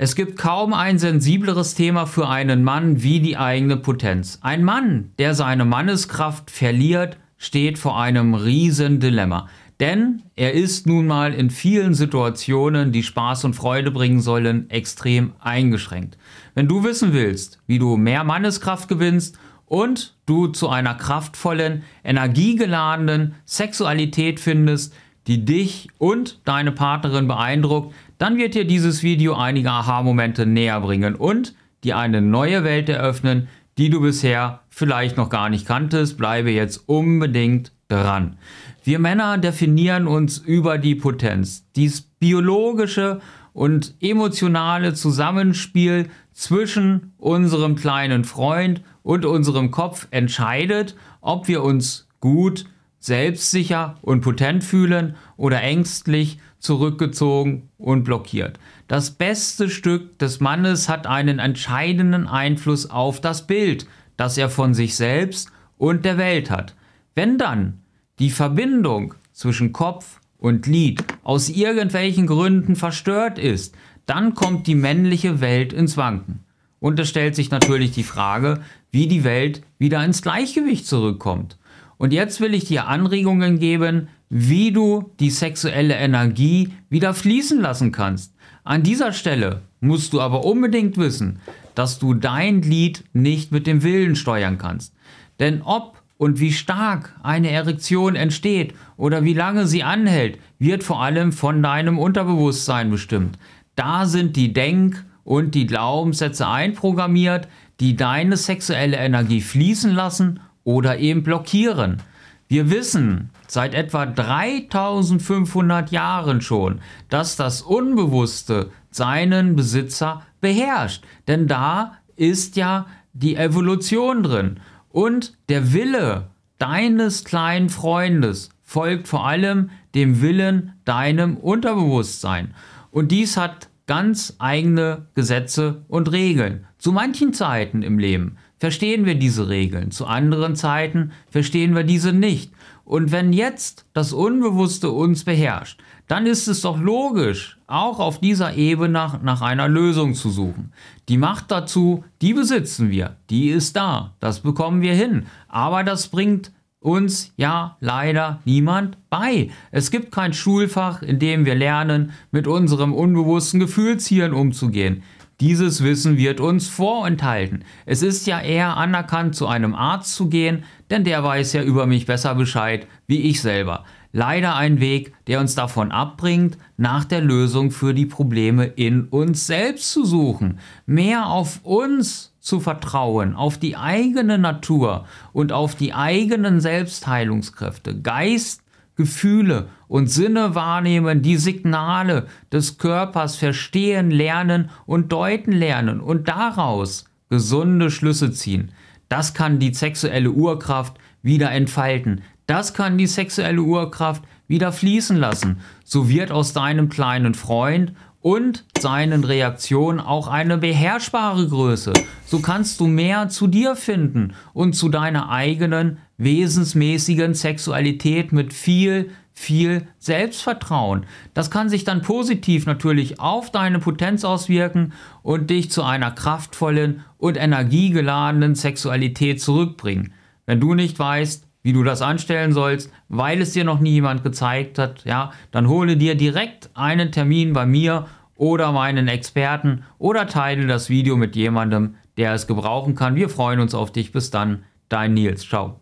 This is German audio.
Es gibt kaum ein sensibleres Thema für einen Mann wie die eigene Potenz. Ein Mann, der seine Manneskraft verliert, steht vor einem riesen Dilemma. Denn er ist nun mal in vielen Situationen, die Spaß und Freude bringen sollen, extrem eingeschränkt. Wenn du wissen willst, wie du mehr Manneskraft gewinnst und du zu einer kraftvollen, energiegeladenen Sexualität findest, die dich und deine Partnerin beeindruckt, dann wird dir dieses Video einige Aha-Momente näher bringen und dir eine neue Welt eröffnen, die du bisher vielleicht noch gar nicht kanntest. Bleibe jetzt unbedingt dran. Wir Männer definieren uns über die Potenz. Dies biologische und emotionale Zusammenspiel zwischen unserem kleinen Freund und unserem Kopf entscheidet, ob wir uns gut selbstsicher und potent fühlen oder ängstlich, zurückgezogen und blockiert. Das beste Stück des Mannes hat einen entscheidenden Einfluss auf das Bild, das er von sich selbst und der Welt hat. Wenn dann die Verbindung zwischen Kopf und Lied aus irgendwelchen Gründen verstört ist, dann kommt die männliche Welt ins Wanken. Und es stellt sich natürlich die Frage, wie die Welt wieder ins Gleichgewicht zurückkommt. Und jetzt will ich dir Anregungen geben, wie du die sexuelle Energie wieder fließen lassen kannst. An dieser Stelle musst du aber unbedingt wissen, dass du dein Lied nicht mit dem Willen steuern kannst. Denn ob und wie stark eine Erektion entsteht oder wie lange sie anhält, wird vor allem von deinem Unterbewusstsein bestimmt. Da sind die Denk- und die Glaubenssätze einprogrammiert, die deine sexuelle Energie fließen lassen oder eben blockieren. Wir wissen seit etwa 3500 Jahren schon, dass das Unbewusste seinen Besitzer beherrscht. Denn da ist ja die Evolution drin. Und der Wille deines kleinen Freundes folgt vor allem dem Willen deinem Unterbewusstsein. Und dies hat ganz eigene Gesetze und Regeln. Zu manchen Zeiten im Leben verstehen wir diese Regeln, zu anderen Zeiten verstehen wir diese nicht. Und wenn jetzt das Unbewusste uns beherrscht, dann ist es doch logisch, auch auf dieser Ebene nach, nach einer Lösung zu suchen. Die Macht dazu, die besitzen wir, die ist da, das bekommen wir hin. Aber das bringt uns ja leider niemand bei. Es gibt kein Schulfach, in dem wir lernen, mit unserem unbewussten Gefühlszielen umzugehen. Dieses Wissen wird uns vorenthalten. Es ist ja eher anerkannt, zu einem Arzt zu gehen, denn der weiß ja über mich besser Bescheid wie ich selber. Leider ein Weg, der uns davon abbringt, nach der Lösung für die Probleme in uns selbst zu suchen, mehr auf uns zu vertrauen, auf die eigene Natur und auf die eigenen Selbstheilungskräfte. Geist Gefühle und Sinne wahrnehmen, die Signale des Körpers verstehen lernen und deuten lernen und daraus gesunde Schlüsse ziehen. Das kann die sexuelle Urkraft wieder entfalten. Das kann die sexuelle Urkraft wieder fließen lassen. So wird aus deinem kleinen Freund und seinen Reaktionen auch eine beherrschbare Größe. So kannst du mehr zu dir finden und zu deiner eigenen wesensmäßigen Sexualität mit viel, viel Selbstvertrauen. Das kann sich dann positiv natürlich auf deine Potenz auswirken und dich zu einer kraftvollen und energiegeladenen Sexualität zurückbringen. Wenn du nicht weißt, wie du das anstellen sollst, weil es dir noch nie jemand gezeigt hat, ja, dann hole dir direkt einen Termin bei mir oder meinen Experten oder teile das Video mit jemandem, der es gebrauchen kann. Wir freuen uns auf dich. Bis dann, dein Nils. Ciao.